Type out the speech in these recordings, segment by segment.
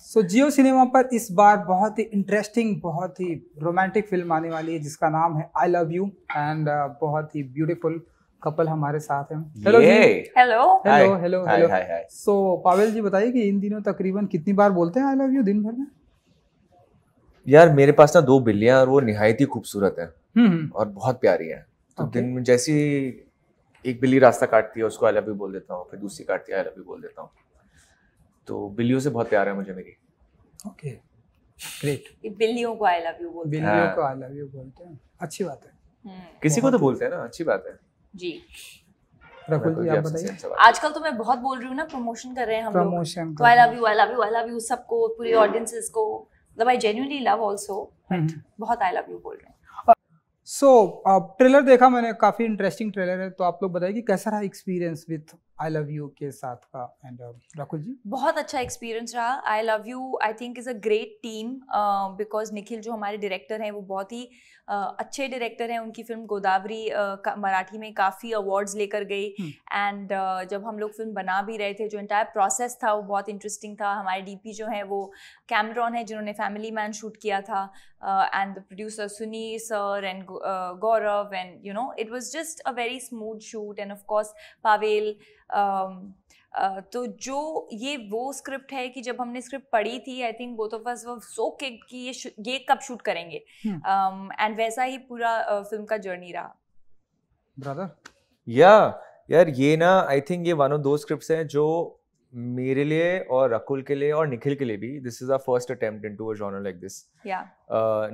सो जियो cinema पर इस बार बहुत ही इंटरेस्टिंग बहुत ही रोमांटिक फिल्म आने वाली है जिसका नाम है आई लव यू एंड बहुत ही ब्यूटीफुल कपल हमारे साथ हैं hello hello hello hello hello so Pavel ji बताइए कि इन दिनों तकरीबन कितनी बार बोलते हैं आई लव यू दिन भर में यार मेरे पास ना दो बिल्लियां और वो ही खूबसूरत है हम्म, हम्म। और बहुत प्यारी है तो दिन में जैसी एक बिल्ली रास्ता काटती है उसको आई लव यू बोल देता हूँ फिर दूसरी काटती है आई लव यू बोल देता हूँ तो बिल्लियों से बहुत प्यार है मुझे मेरी ओके ग्रेट बिल्लियों को आई लव यू बोलते हैं बिल्लियों हाँ। को आई लव यू बोलते हैं अच्छी बात है हम्म। किसी को तो बोलते हैं ना अच्छी बात है जी आजकल तो मैं बहुत बोल रही हूँ ना प्रमोशन कर रहे हैं हम प्रमोशन तो I love you I love you I love you सबको पूरी ऑडियंसेस को मतलब I genuinely love also but बहुत आई लव यू बोल रहे हैं सो ट्रेलर देखा मैंने काफी इंटरेस्टिंग ट्रेलर है तो आप लोग बताइए कि कैसा रहा experience with I love you के साथ का एंड uh, राहुल जी बहुत अच्छा एक्सपीरियंस रहा I love you I think is a great team because Nikhil जो हमारे डायरेक्टर हैं वो बहुत ही uh, अच्छे डायरेक्टर हैं उनकी फिल्म गोदावरी uh, मराठी में काफ़ी अवार्ड्स लेकर गई एंड हम्म। uh, जब हम लोग फिल्म बना भी रहे थे जो इंटायर प्रोसेस था वो बहुत इंटरेस्टिंग था हमारे डी जो है वो कैमरॉन है जिन्होंने फैमिली मैन शूट किया था and the producer Sunny sir and Gaurav and you know it was just a very smooth shoot and of course Pavel तो जो ये वो स्क्रिप्ट है कि जब हमने स्क्रिप्ट पढ़ी थी I think both of us were so kick कि ये ये कब शूट करेंगे एंड हम्म। वैसा ही पूरा फिल्म का जर्नी रहा ब्रदर या यार ये ना आई थिंक ये वन ऑफ दो स्क्रिप्ट्स हैं जो मेरे लिए और रकुल के लिए और निखिल के लिए भी this is a first attempt into a genre like this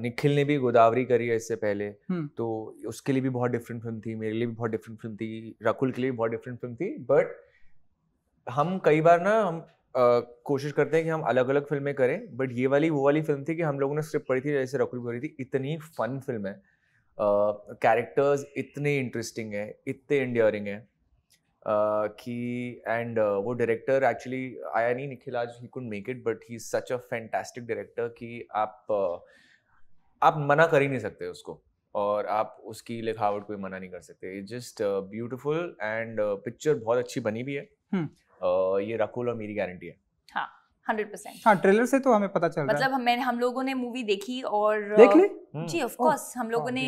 Nikhil ने भी गोदावरी करी है इससे पहले hmm. तो उसके लिए भी बहुत डिफरेंट फिल्म थी मेरे लिए भी बहुत डिफरेंट फिल्म थी रकुल के लिए भी बहुत डिफरेंट फिल्म थी बट हम कई बार ना हम Uh, कोशिश करते हैं कि हम अलग अलग फिल्में करें बट ये वाली वो वाली फिल्म थी कि हम लोगों ने स्क्रिप्ट पढ़ी थी जैसे रकुल पढ़ी थी इतनी फन फिल्म है कैरेक्टर्स uh, इतने इंटरेस्टिंग है इतने इंडियरिंग है कि एंड वो डायरेक्टर एक्चुअली आया नहीं निखिल आज he couldn't make it but he is such a fantastic director कि आप आप मना कर ही नहीं सकते उसको और आप उसकी लिखावट को भी मना नहीं कर सकते it just beautiful and picture बहुत अच्छी बनी भी है hmm. uh, ये रकुल और मेरी गारंटी है हाँ हंड्रेड परसेंट हाँ ट्रेलर से तो हमें पता चल मतलब रहा है। मतलब हम लोगों ने मूवी देखी और देख ली जी ऑफ कोर्स हम लोगों ने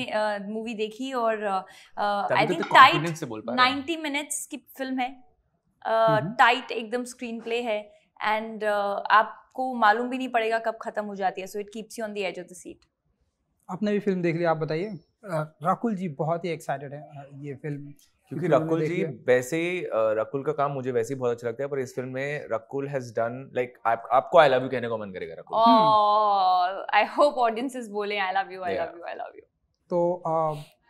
मूवी देखी और I think tight ninety minutes की फिल्म है टाइट uh, हम्म। एकदम स्क्रीन प्ले है एंड uh, आपको मालूम भी नहीं पड़ेगा कब खत्म हो जाती है so it keeps you on the edge of the seat आपने भी फिल्म देख ली आप बताइए राकुल जी बहुत ही एक्साइटेड है ये फिल्म क्योंकि रकुल जी वैसे ही रकुल का काम मुझे वैसे ही बहुत अच्छा लगता है पर इस फिल्म में रकुल हैज डन लाइक आपको आई लव यू कहने का मन करेगा रकुल आई होप ऑडियंसेस बोले I love you I love you I love you तो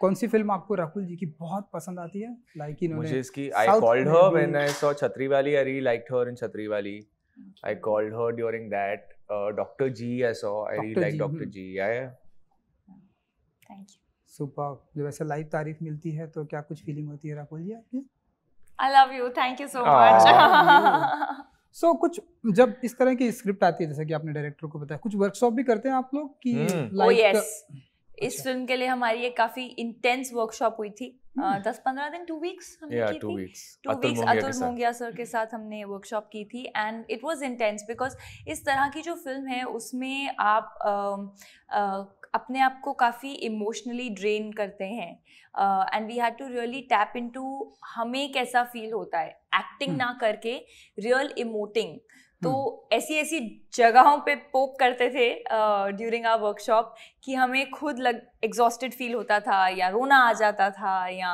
कौन सी फिल्म आपको राहुल जी की बहुत पसंद आती है लाइक like मुझे इसकी I called her when I saw Chhatriwali I really liked her in Chhatriwali I called her during that doctor G I saw I really like doctor G I thank you super जब ऐसे live तारीफ मिलती है तो क्या कुछ feeling होती है राहुल जी आपकी I love you thank you so much so कुछ जब इस तरह की स्क्रिप्ट आती है जैसे कि आपने डायरेक्टर को बताया कुछ वर्कशॉप भी करते हैं आप लोग कि like hmm. Yes oh, yes. अच्छा। इस फिल्म के लिए हमारी एक काफी इंटेंस वर्कशॉप हुई थी हम्म। दस पंद्रह दिन टू वीक्स हमने yeah, की two थी two weeks Atul Mongia sir के साथ हमने वर्कशॉप की थी and it was intense because इस तरह की जो फिल्म है उसमें आप uh, uh, अपने आप को काफ़ी इमोशनली ड्रेन करते हैं and we had to really tap into हमें कैसा फील होता है एक्टिंग हम्म। ना करके रियल इमोटिंग तो हम्म। ऐसी ऐसी जगहों पे पोक करते थे ड्यूरिंग आर वर्कशॉप कि हमें खुद लग एग्जॉस्टेड फील होता था या रोना आ जाता था या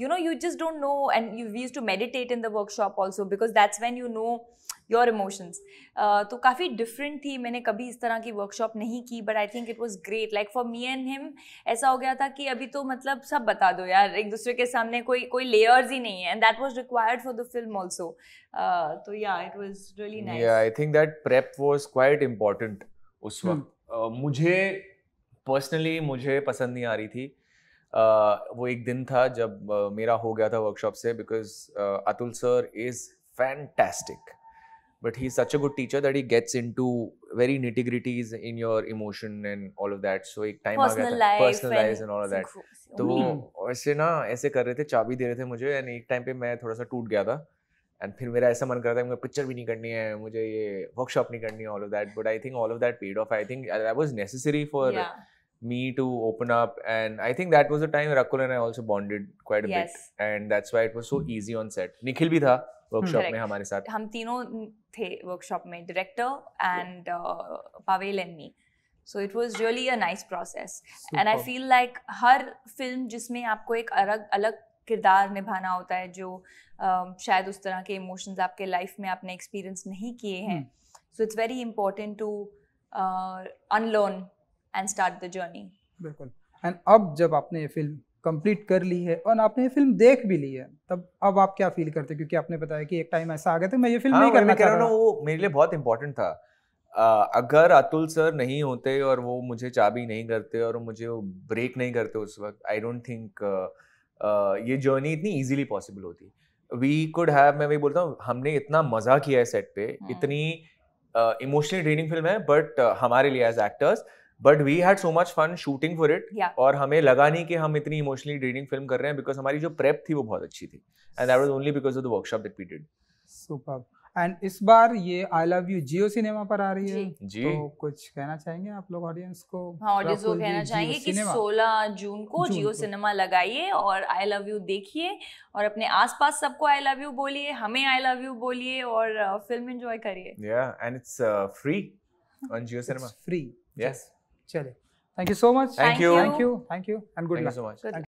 you know you just don't know and you used to meditate in the workshop also because that's when you know your emotions uh, तो काफ़ी डिफरेंट थी मैंने कभी इस तरह की वर्कशॉप नहीं की but I think it was great like for me and him ऐसा हो गया था कि अभी तो मतलब सब बता दो यार एक दूसरे के सामने कोई कोई लेयर्स ही नहीं है and that was required for the film also तो या it was really nice I think that prep was quite important उस hmm. वक्त uh, मुझे पर्सनली मुझे पसंद नहीं आ रही थी uh, वो एक दिन था जब uh, मेरा हो गया था वर्कशॉप से because Atul sir is fantastic but he's such a good teacher that he gets into very nitty gritties in your emotion and all of that. So एक time आ गया था personal lives and all of that. तो ऐसे hmm. ना ऐसे कर रहे थे चाबी दे रहे थे मुझे and एक time पे मैं थोड़ा सा टूट गया था एंड फिर मेरा ऐसा मन कर रहा था मुझे पिक्चर भी नहीं करनी है मुझे ये वर्कशॉप नहीं करनी है all of that but I think all of that paid off I think that was necessary for me to open up and i think that was the time rakul and i also bonded quite a yes. bit and that's why it was so easy on set nikhil bhi tha workshop में हमारे साथ हम तीनों थे workshop में director and Pavail and me so it was really a nice process and I feel like हर film जिसमें आपको एक अलग अलग किरदार निभाना होता है जो uh, शायद उस तरह के इमोशंस आपके लाइफ में आपने एक्सपीरियंस नहीं किए हैं so it's very important to unlearn and start the journey बिल्कुल एंड अब जब आपने ये फिल्म कंप्लीट कर ली है और आपने ये फिल्म देख भी ली है तब अब आप क्या फील करते क्योंकि आपने बताया कि एक टाइम ऐसा आ गया था मैं ये फिल्म हाँ, नहीं करना चाह रहा वो मेरे लिए बहुत इंपॉर्टेंट था आ, अगर अतुल सर नहीं होते और वो मुझे चाबी नहीं करते और मुझे वो ब्रेक नहीं करते उस वक्त आई डोंट थिंक ये जर्नी इतनी ईजिली पॉसिबल होती वी कुड हैव मैं वही बोलता हूँ हमने इतना मज़ा किया है सेट पे हाँ। इतनी इमोशनली ड्रेनिंग फिल्म है बट हमारे लिए as actors but we had so much fun shooting for it और हमें लगा नहीं कि हम इतनी इमोशनली ड्रेनिंग फिल्म कर रहे हैं बिकॉज हमारी जो प्रेप थी वो बहुत अच्छी थी and that was only because of the workshop that we did super and इस बार ये I love you Jio cinema पर आ रही है जी तो कुछ कहना चाहेंगे आप लोग ऑडियंस को हाँ ऑडियंस को कहना चाहेंगे कि 16 जून को जियो सिनेमा लगाइए और आई लव यू देखिए और अपने आसपास सबको आई लव यू बोलिए हमें आई लव यू बोलिए और फिल्म एंजॉय करिए या and it's free on Jio cinema free yes चलिए thank you so much thank you thank you thank you and good luck so much